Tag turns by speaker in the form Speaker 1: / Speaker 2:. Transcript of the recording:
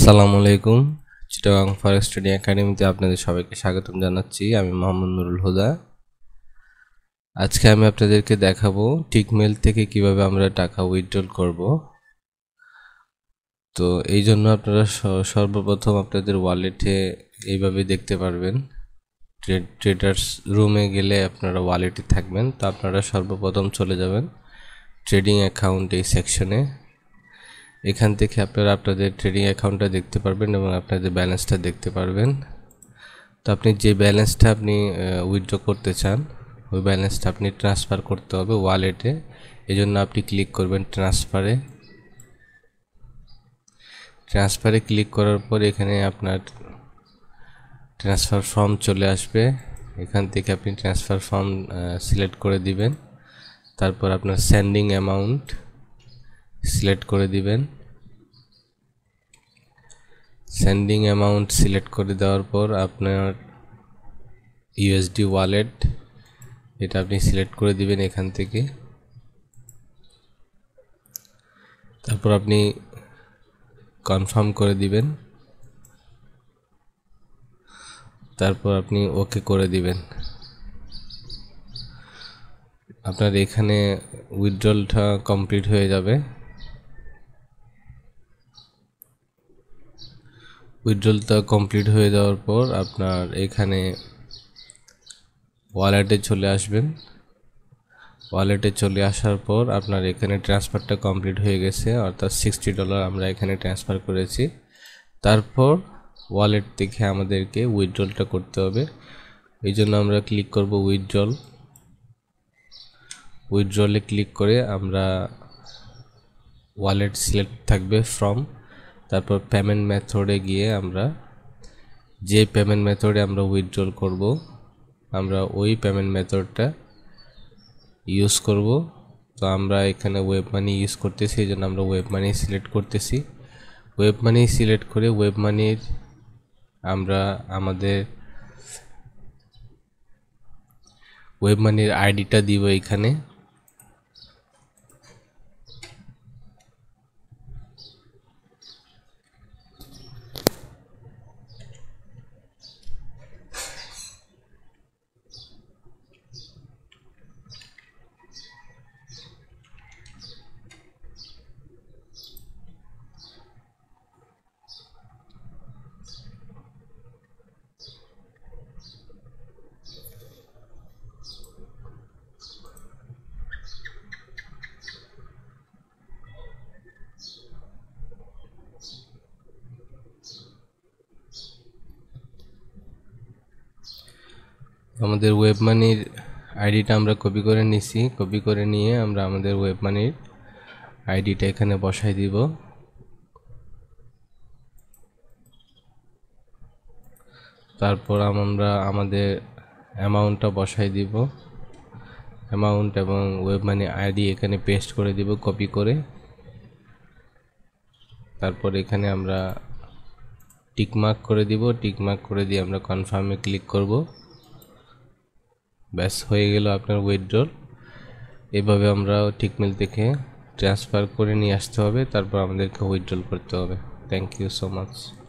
Speaker 1: আসসালামু আলাইকুম Chittagong forest study একাডেমিতে আপনাদের সবাইকে স্বাগতম জানাচ্ছি আমি মোহাম্মদ নুরুল হুদা আজকে আমি আপনাদেরকে দেখাবো টিকমেল থেকে কিভাবে আমরা টাকা উইথড্রল করব তো এই জন্য আপনারা সর্বপ্রথম আপনাদের ওয়ালেটে এইভাবে দেখতে পারবেন ট্রেডার্স রুমে গেলে আপনারা ওয়ালেটে থাকবেন তো আপনারা সর্বপ্রথম চলে যাবেন ট্রেডিং অ্যাকাউন্ট এই সেকশনে এখান থেকে আপনারা আপনাদের ট্রেডিং অ্যাকাউন্টটা দেখতে পারবেন এবং আপনাদের ব্যালেন্সটা দেখতে পারবেন তো আপনি যে ব্যালেন্সটা আপনি উইথড্র করতে চান ওই ব্যালেন্সটা আপনি ট্রান্সফার করতে হবে ওয়ালেটে এই জন্য আপনি ক্লিক করবেন ট্রান্সফারে ট্রান্সফারে ক্লিক করার পর এখানে আপনার ট্রান্সফার ফর্ম চলে আসবে এখান থেকে আপনি ট্রান্সফার ফর্ম সিলেক্ট করে দিবেন তারপর আপনার স্যান্ডিং অ্যামাউন্ট সিলেক্ট করে দিবেন সেন্ডিং অ্যামাউন্ট সিলেক্ট করে দেওয়ার পর আপনার ইউএসডি ওয়ালেট এটা আপনি সিলেক্ট করে দিবেন এখান থেকে তারপর আপনি কনফার্ম করে দিবেন তারপর আপনি ওকে করে দিবেন আপনার এখানে উইথড্রলটা কমপ্লিট হয়ে যাবে উইথড্রলটা কমপ্লিট হয়ে যাওয়ার পর আপনার এখানে ওয়ালেটে চলে আসবেন ওয়ালেটে চলে আসার পর আপনার এখানে ট্রান্সফারটা কমপ্লিট হয়ে গেছে অর্থাৎ সিক্সটি ডলার আমরা এখানে ট্রান্সফার করেছি তারপর ওয়ালেট থেকে আমাদেরকে উইথড্রলটা করতে হবে এই জন্য আমরা ক্লিক করব উইথড্রল উইথড্রলে ক্লিক করে আমরা ওয়ালেট সিলেক্ট থাকবে ফ্রম তারপর পেমেন্ট মেথডে গিয়ে আমরা যে পেমেন্ট মেথডে আমরা উইথড্রল করব আমরা ওই পেমেন্ট মেথডটা ইউজ করব তো আমরা এখানে ওয়েব মানি ইউজ করতেছি এই জন্য আমরা ওয়েব মানি সিলেক্ট করতেছি ওয়েব মানি সিলেক্ট করে ওয়েব মানির আমরা আমাদের ওয়েব মানির আইডিটা দিব এখানে আমাদের ওয়েব মানির আইডিটা আমরা কপি করে নিছি কপি করে নিয়ে আমরা আমাদের ওয়েব মানির আইডিটা এখানে বসাই দিব তারপর আমরা আমাদের অ্যামাউন্টটা বসাই দিব অ্যামাউন্ট এবং ওয়েব মানি আইডি এখানে পেস্ট করে দিব কপি করে তারপর এখানে আমরা টিকমার্ক করে দিব টিকমার্ক করে দিয়ে আমরা কনফার্মে ক্লিক করবো ব্যাস হয়ে গেল আপনার উইথড্রল এভাবে আমরা ঠিক মিল দেখে ট্রান্সফার করে নিয়ে আসতে হবে তারপর আমাদেরকে উইথড্রল করতে হবে থ্যাংক ইউ সো মাচ